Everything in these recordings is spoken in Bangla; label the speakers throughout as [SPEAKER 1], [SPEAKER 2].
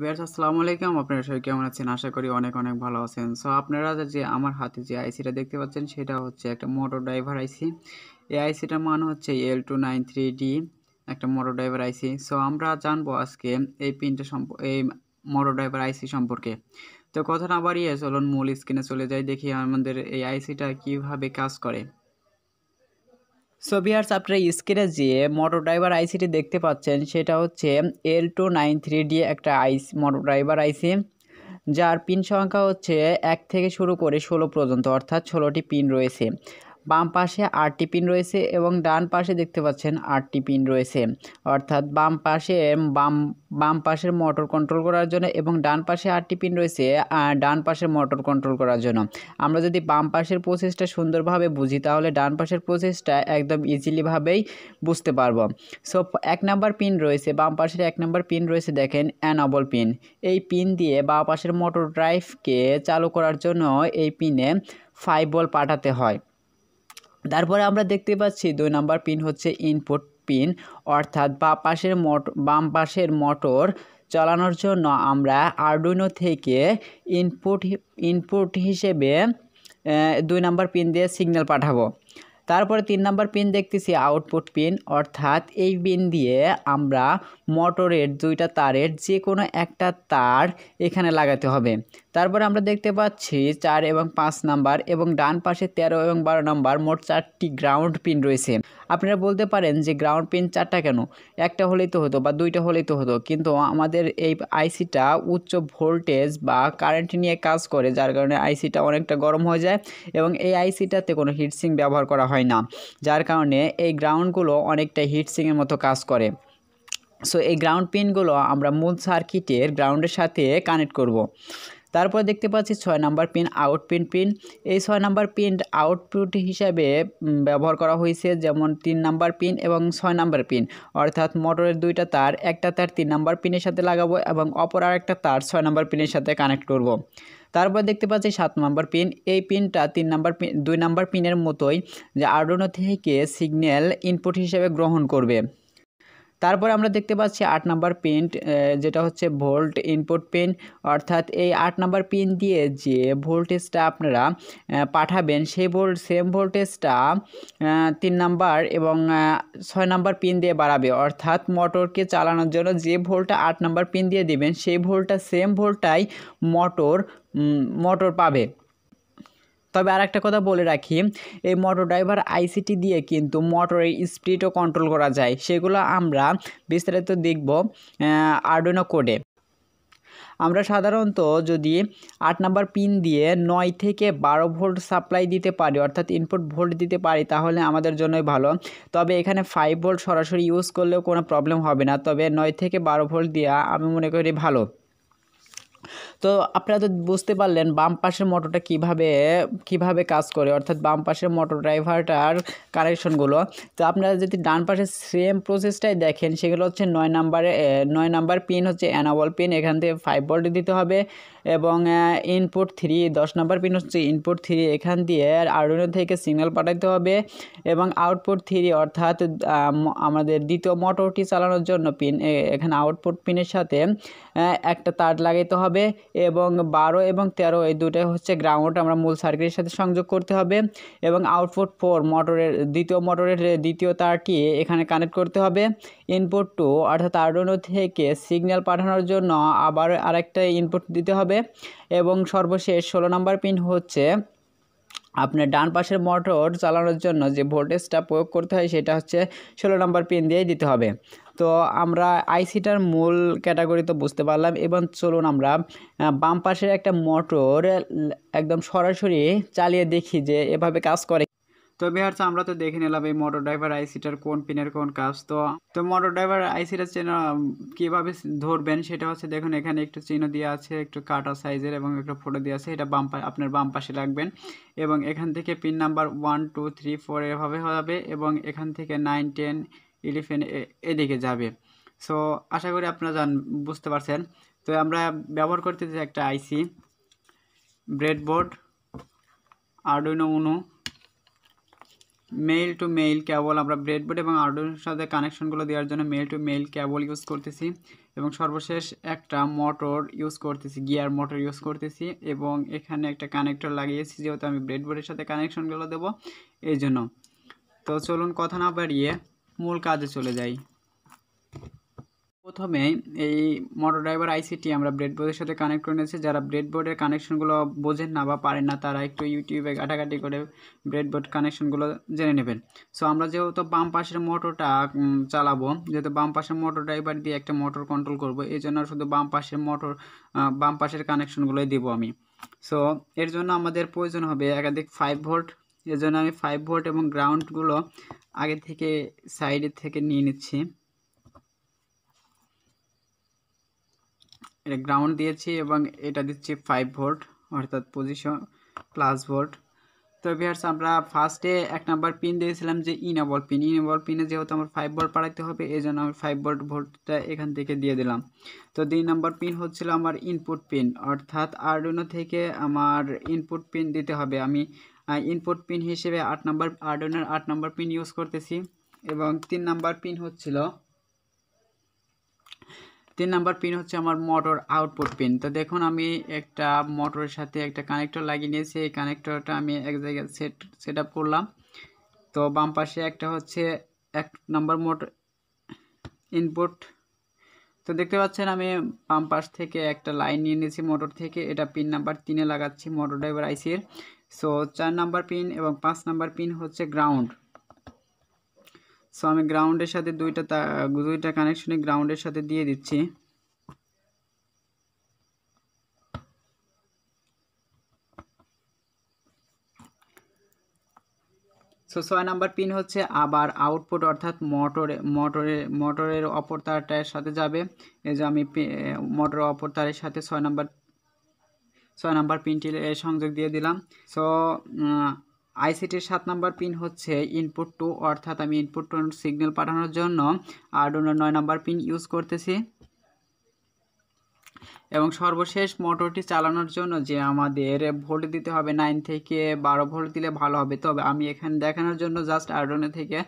[SPEAKER 1] ভিউয়ার্স আসসালামু আলাইকুম আপনারা সবাই কেমন আছেন আশা করি অনেক অনেক ভালো আছেন সো আপনারা যে আমার হাতে যে আইসিটা দেখতে পাচ্ছেন সেটা হচ্ছে একটা মোটর ড্রাইভার আইসি এই আইসিটার মান হচ্ছে L two nine three D একটা মোটর ড্রাইভার আইসি সো আমরা জানবো আজকে এই পিনটা সম্প এই মোটর ড্রাইভার আইসি সম্পর্কে তো কথা না বাড়িয়ে চলুন মূল স্ক্রিনে চলে যাই দেখি আমাদের এই আইসিটা কীভাবে কাজ করে সো বিহার্স আপনারা স্ক্রিনে যে মোটর ড্রাইভার আইসিটি দেখতে পাচ্ছেন সেটা হচ্ছে L two nine three D একটা আইসি মোটর ড্রাইভার আইসি যার পিন সংখ্যা হচ্ছে এক থেকে শুরু করে ষোলো পর্যন্ত অর্থাৎ ষোলোটি পিন রয়েছে বাম পাশে আটটি পিন রয়েছে এবং ডান পাশে দেখতে পাচ্ছেন আটটি পিন রয়েছে অর্থাৎ বাম পাশে বাম বাম পাশের মোটর কন্ট্রোল করার জন্য এবং ডান পাশে আটটি পিন রয়েছে ডান পাশের মোটর কন্ট্রোল করার জন্য আমরা যদি বাম পাশের প্রসেসটা সুন্দরভাবে বুঝি তাহলে ডান পাশের প্রসেসটা একদম ইজিলিভাবেই বুঝতে পারবো সো এক নাম্বার পিন রয়েছে বাম পাশের এক নাম্বার পিন রয়েছে দেখেন অ্যানাবল পিন এই পিন দিয়ে বাম পাশের মোটর ড্রাইভকে চালু করার জন্য এই পিনে ফাইভ বল পাঠাতে হয় তারপরে আমরা দেখতে পাচ্ছি দুই নাম্বার পিন হচ্ছে ইনপুট পিন অর্থাৎ বা পাশের মট বাম পাশের মোটর চালানোর জন্য আমরা আরডুইনো থেকে ইনপুট ইনপুট হিসেবে দুই নাম্বার পিন দিয়ে সিগন্যাল পাঠাবো তারপরে তিন নাম্বার পিন দেখতেছি আউটপুট পিন অর্থাৎ এই পিন দিয়ে আমরা মোটরের দুইটা তারের যে কোনো একটা তার এখানে লাগাতে হবে তারপরে আমরা দেখতে পাচ্ছি চার এবং পাঁচ নাম্বার এবং ডান পাশে ১৩ এবং বারো নাম্বার মোট চারটি গ্রাউন্ড পিন রয়েছে আপনারা বলতে পারেন যে গ্রাউন্ড পিন চারটা কেন একটা হলেই তো হতো বা দুইটা হলেই তো হতো কিন্তু আমাদের এই আইসিটা উচ্চ ভোল্টেজ বা কারেন্ট নিয়ে কাজ করে যার কারণে আইসিটা অনেকটা গরম হয়ে যায় এবং এই আইসিটাতে কোনো হিটসিং ব্যবহার করা হয় না যার কারণে এই গ্রাউন্ডগুলো অনেকটা হিটসিংয়ের মতো কাজ করে সো এই গ্রাউন্ড পিনগুলো আমরা মূল সার্কিটের গ্রাউন্ডের সাথে কানেক্ট করব। তারপর দেখতে পাচ্ছি ছয় number pin out pin pin এই ছয় নাম্বার পিন আউটপুট হিসাবে ব্যবহার করা হয়েছে যেমন তিন নাম্বার পিন এবং ছয় নাম্বার পিন অর্থাৎ মোটরের দুইটা তার একটা তার তিন নাম্বার পিনের সাথে লাগাবো এবং অপর আর একটা তার ছয় নাম্বার পিনের সাথে কানেক্ট করব। তারপর দেখতে পাচ্ছি সাত নাম্বার পিন এই পিনটা তিন নাম্বার পিন দুই নাম্বার পিনের মতোই যে আর্ডোনো থেকে সিগন্যাল ইনপুট হিসেবে গ্রহণ করবে তারপরে আমরা দেখতে পাচ্ছি আট নাম্বার পেন্ট যেটা হচ্ছে ভোল্ট ইনপুট পেন অর্থাৎ এই আট নাম্বার পিন দিয়ে যে ভোল্টেজটা আপনারা পাঠাবেন সেই ভোল্ট সেম ভোল্টেজটা তিন নাম্বার এবং ছয় নাম্বার পিন দিয়ে বাড়াবে অর্থাৎ মোটরকে চালানোর জন্য যে ভোল্টটা আট নাম্বার পিন দিয়ে দেবেন সেই ভোল্টটা সেম ভোল্টটাই মোটর মোটর পাবে তবে আর একটা কথা বলে রাখি এই মোটর ড্রাইভার আইসিটি দিয়ে কিন্তু মোটরের স্পিডও কন্ট্রোল করা যায় সেগুলো আমরা বিস্তারিত দেখব আর্ডোনো কোডে আমরা সাধারণত যদি আট নাম্বার পিন দিয়ে নয় থেকে বারো ভোল্ট সাপ্লাই দিতে পারি অর্থাৎ ইনপুট ভোল্ট দিতে পারি তাহলে আমাদের জন্যই ভালো তবে এখানে ফাইভ ভোল্ট সরাসরি ইউজ করলেও কোনো প্রবলেম হবে না তবে নয় থেকে বারো ভোল্ট দেওয়া আমি মনে করি ভালো তো আপনারা তো বুঝতে পারলেন বাম পাশের মোটরটা কিভাবে কিভাবে কাজ করে অর্থাৎ বাম পাশের মোটর ড্রাইভারটার কানেকশনগুলো তো আপনারা যদি ডান পাশে সেম প্রসেসটাই দেখেন সেগুলো হচ্ছে নয় নাম্বারে নয় নাম্বার পিন হচ্ছে অ্যানাবল পিন এখান থেকে ফাইভ ভোল্ট দিতে হবে এবং ইনপুট থ্রি দশ নম্বর পিন হচ্ছে ইনপুট থ্রি এখান দিয়ে আরডুইনো থেকে সিগন্যাল পাঠাতে হবে এবং আউটপুট থ্রি অর্থাৎ আমাদের দ্বিতীয় মোটরটি চালানোর জন্য পিন এখানে আউটপুট পিনের সাথে একটা তার লাগাইতে হবে এবং বারো এবং তেরো এই দুটাই হচ্ছে গ্রাউন্ড আমরা মূল সার্কিটের সাথে সংযোগ করতে হবে এবং আউটপুট ফোর মোটরের দ্বিতীয় মোটরের দ্বিতীয় তারটি এখানে কানেক্ট করতে হবে ইনপুট টু অর্থাৎ আরডুইনো থেকে সিগন্যাল পাঠানোর জন্য আবার আরেকটা ইনপুট দিতে হবে হবে এবং সর্বশেষ ষোলো নম্বর পিন হচ্ছে আপনার ডান পাশের মোটর চালানোর জন্য যে ভোল্টেজটা প্রয়োগ করতে হয় সেটা হচ্ছে ষোলো নম্বর পিন দিয়েই দিতে হবে তো আমরা আইসিটার মূল ক্যাটাগরি তো বুঝতে পারলাম এবং চলুন আমরা বাম পাশের একটা মোটর একদম সরাসরি চালিয়ে দেখি যে এভাবে কাজ করে তো বিহার্স আমরা তো দেখে নিলাম এই মোটর ড্রাইভার আইসিটার কোন পিনের কোন কাজ তো তো মোটর ড্রাইভার আইসিটা চেন কীভাবে ধরবেন সেটা হচ্ছে দেখুন এখানে একটু চিহ্ন দেওয়া আছে একটু কাটা সাইজের এবং একটু ফটো দেওয়া আছে এটা বাম আপনার বাম পাশে রাখবেন এবং এখান থেকে pin number one two three four এভাবে হবে এবং এখান থেকে নাইন টেন ইলেভেন এদিকে যাবে সো আশা করি আপনারা জান বুঝতে পারছেন তো আমরা ব্যবহার করতেছি একটা IC breadboard Arduino Uno male to male cable আমরা ব্রেডবোর্ড এবং আউটডোরের সাথে কানেকশনগুলো দেওয়ার জন্য male to male cable use করতেছি এবং সর্বশেষ একটা মোটর ইউজ করতেছি গিয়ার মোটর ইউজ করতেছি এবং এখানে একটা কানেক্টর লাগিয়েছি যেহেতু আমি ব্রেডবোর্ডের সাথে কানেকশনগুলো দেবো এই জন্য তো চলুন কথা না বাড়িয়ে মূল কাজে চলে যাই প্রথমে এই মোটর ড্রাইভার আইসিটি আমরা ব্রেডবোর্ডের সাথে কানেক্ট করে নিয়েছি যারা ব্রেডবোর্ডের কানেকশনগুলো বোঝেন না বা পারেন না তারা একটু ইউটিউবে ঘাটাঘাটি করে ব্রেডবোর্ড কানেকশনগুলো জেনে নেবেন সো আমরা যেহেতু বাম পাশের মোটরটা চালাবো যেহেতু বাম পাশের মোটর ড্রাইভার দিয়ে একটা মোটর কন্ট্রোল করব এই জন্য শুধু বাম পাশের মোটর বাম পাশের কানেকশনগুলোই দেবো আমি সো এর জন্য আমাদের প্রয়োজন হবে একাধিক ফাইভ ভোল্ট এর জন্য আমি ফাইভ ভোল্ট এবং গ্রাউন্ডগুলো আগে থেকে সাইডের থেকে নিয়ে নিচ্ছি এটা গ্রাউন্ড দিয়েছি এবং এটা দিচ্ছি ফাইভ ভোল্ট অর্থাৎ পজিশন প্লাস ভোল্ট তো ভিয়ার্স আমরা ফার্স্টে এক নাম্বার পিন দিয়েছিলাম যে ইনেবল পিন ইনেবল পিনে যেহেতু আমার ফাইভ ভোল্ট পাঠাতে হবে এই জন্য আমি ফাইভ ভোল্ট ভোল্টটা এখান থেকে দিয়ে দিলাম তো দুই নাম্বার পিন হচ্ছিল আমার ইনপুট পিন অর্থাৎ আরডুনো থেকে আমার ইনপুট পিন দিতে হবে আমি ইনপুট পিন হিসেবে আট নাম্বার আরডুনোর আট নাম্বার পিন ইউজ করতেছি এবং তিন নাম্বার পিন হচ্ছিল তিন নাম্বার পিন হচ্ছে আমার মোটর আউটপুট পিন তো দেখুন আমি একটা মোটরের সাথে একটা কানেক্টর লাগিয়ে নিয়েছি এই কানেক্টরটা আমি এক জায়গায় সেট সেট আপ করলাম তো বাম পাশে একটা হচ্ছে এক নাম্বার মোটর ইনপুট তো দেখতে পাচ্ছেন আমি বাম পাশ থেকে একটা লাইন নিয়ে নিয়েছি মোটর থেকে এটা পিন নাম্বার তিনে লাগাচ্ছি মোটর ড্রাইভার আইসির সো চার নাম্বার পিন এবং পাঁচ নাম্বার পিন হচ্ছে গ্রাউন্ড সো আমি গ্রাউন্ডের সাথে দুইটা দুইটা কানেকশনে গ্রাউন্ডের সাথে দিয়ে দিচ্ছি সো ছয় নাম্বার পিন হচ্ছে আবার আউটপুট অর্থাৎ মোটরে মোটরে মোটরের অপর তারটার সাথে যাবে এই যে আমি মোটরের অপর তারের সাথে ছয় নাম্বার ছয় নাম্বার পিনটি সংযোগ দিয়ে দিলাম সো আইসিটির সাত নম্বর পিন হচ্ছে ইনপুট টু অর্থাৎ আমি ইনপুট টু সিগন্যাল পাঠানোর জন্য আরডোনার নয় নম্বর পিন ইউজ করতেছি এবং সর্বশেষ মোটরটি চালানোর জন্য যে আমাদের ভোল্ট দিতে হবে নাইন থেকে বারো ভোল্ট দিলে ভালো হবে তবে আমি এখানে দেখানোর জন্য জাস্ট আর্ডনে থেকে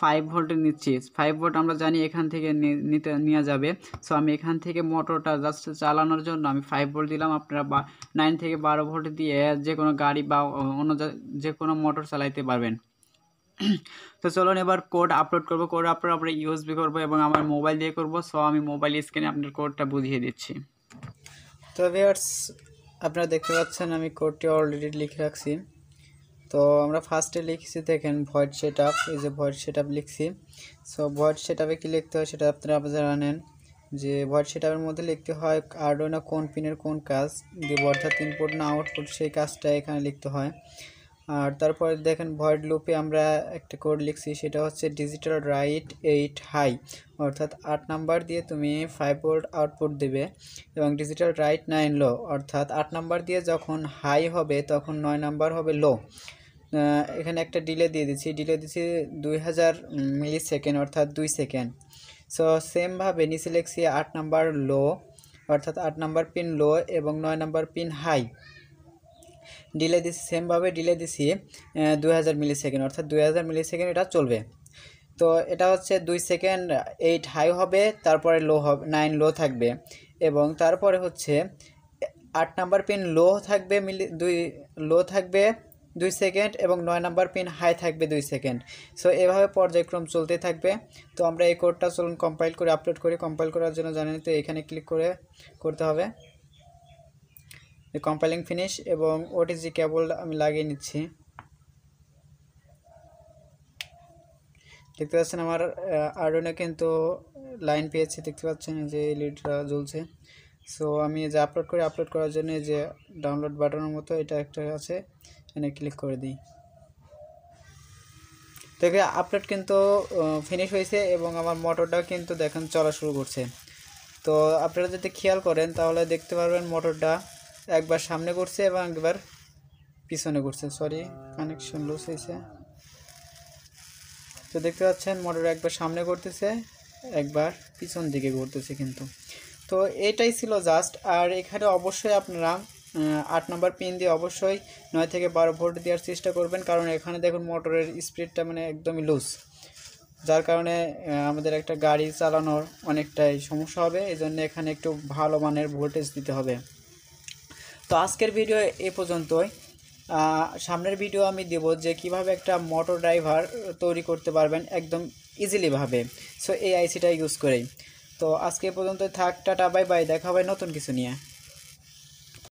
[SPEAKER 1] ফাইভ ভোল্ট নিচ্ছি ফাইভ ভোল্ট আমরা জানি এখান থেকে নিতে নেওয়া যাবে সো আমি এখান থেকে মোটরটা জাস্ট চালানোর জন্য আমি ফাইভ ভোল্ট দিলাম আপনারা নাইন থেকে বারো ভোল্ট দিয়ে যে কোনো গাড়ি বা অন্য যে কোনো মোটর চালাইতে পারবেন তো চলুন এবার কোড আপলোড করবো কোড আপলোড আপনার ইউএসবি করবো এবং আমার মোবাইল দিয়ে করবো সো আমি মোবাইল স্ক্রিনে আপনার কোডটা বুঝিয়ে দিচ্ছি তো ভিউয়ার্স আপনারা দেখতে পাচ্ছেন আমি কোডটি অলরেডি লিখে রাখছি তো আমরা ফার্স্টে লিখেছি দেখেন ভয়েড সেট আপ এই যে ভয়েড সেট আপ লিখছি সো ভয়েড সেট আপে কী লিখতে হয় সেটা আপনারা আপনারা জানেন যে ভয়েড সেট আপের মধ্যে লিখতে হয় আরও না কোন পিনের কোন কাজ যে অর্থাৎ ইনপুট না আউটপুট সেই কাজটা এখানে লিখতে হয় আর তারপরে দেখেন ভয়েড লুপে আমরা একটা কোড লিখছি সেটা হচ্ছে ডিজিটাল রাইট এইট হাই অর্থাৎ আট নাম্বার দিয়ে তুমি ফাইভ ভোল্ট আউটপুট দেবে এবং ডিজিটাল রাইট নাইন লো অর্থাৎ আট নাম্বার দিয়ে যখন হাই হবে তখন নয় নাম্বার হবে লো এখানে একটা ডিলে দিয়ে দিচ্ছি ডিলে দিচ্ছি দুই হাজার মিলি সেকেন্ড অর্থাৎ দুই সেকেন্ড সো সেমভাবে নিচে লিখছি আট নাম্বার লো অর্থাৎ আট নাম্বার পিন লো এবং নয় নাম্বার পিন হাই ডিলে দিছি সেমভাবে ডিলে দিছি দুই হাজার মিলি সেকেন্ড অর্থাৎ দুই হাজার মিলি সেকেন্ড এটা চলবে তো এটা হচ্ছে দুই সেকেন্ড এইট হাই হবে তারপরে লো হবে নাইন লো থাকবে এবং তারপরে হচ্ছে আট নাম্বার পিন লো থাকবে মিলি দুই লো থাকবে দুই সেকেন্ড এবং নয় নাম্বার পিন হাই থাকবে দুই সেকেন্ড সো এভাবে পর্যায়ক্রম চলতে থাকবে তো আমরা এই কোডটা চলুন কম্পাইল করে আপলোড করে কম্পাইল করার জন্য জানেন তো এখানে ক্লিক করে করতে হবে কম্পাইলিং ফিনিশ এবং ওটিজি কেবল আমি লাগিয়ে নিচ্ছি দেখতে পাচ্ছেন আমার আর্ডনে কিন্তু লাইন পেয়েছে দেখতে পাচ্ছেন যে লিডটা জ্বলছে সো আমি যে আপলোড করি আপলোড করার জন্য যে ডাউনলোড বাটনের মতো এটা একটা আছে এখানে ক্লিক করে দিই দেখে আপলোড কিন্তু ফিনিশ হয়েছে এবং আমার মোটরটাও কিন্তু দেখেন চলা শুরু করছে তো আপনারা যদি খেয়াল করেন তাহলে দেখতে পারবেন মোটরটা একবার সামনে করছে এবং একবার পিছনে করছে সরি কানেকশন লুজ হয়েছে তো দেখতে পাচ্ছেন মোটর একবার সামনে করতেছে একবার পিছন দিকে ঘুরতেছে কিন্তু তো এটাই ছিল জাস্ট আর এখানে অবশ্যই আপনারা আট নম্বর পিন দিয়ে অবশ্যই নয় থেকে বারো ভোল্ট দেওয়ার চেষ্টা করবেন কারণ এখানে দেখুন মোটরের স্পিডটা মানে একদমই লুজ যার কারণে আমাদের একটা গাড়ি চালানোর অনেকটাই সমস্যা হবে এই জন্য এখানে একটু ভালো মানের ভোল্টেজ দিতে হবে তো আজকের ভিডিও এ পর্যন্তই সামনের ভিডিও আমি দেব যে কিভাবে একটা মোটর ড্রাইভার তৈরি করতে পারবেন একদম ইজিলিভাবে সো এই আইসিটা ইউজ করেই তো আজকে পর্যন্ত থাক টাটা বাই বাই দেখা হবে নতুন কিছু নিয়ে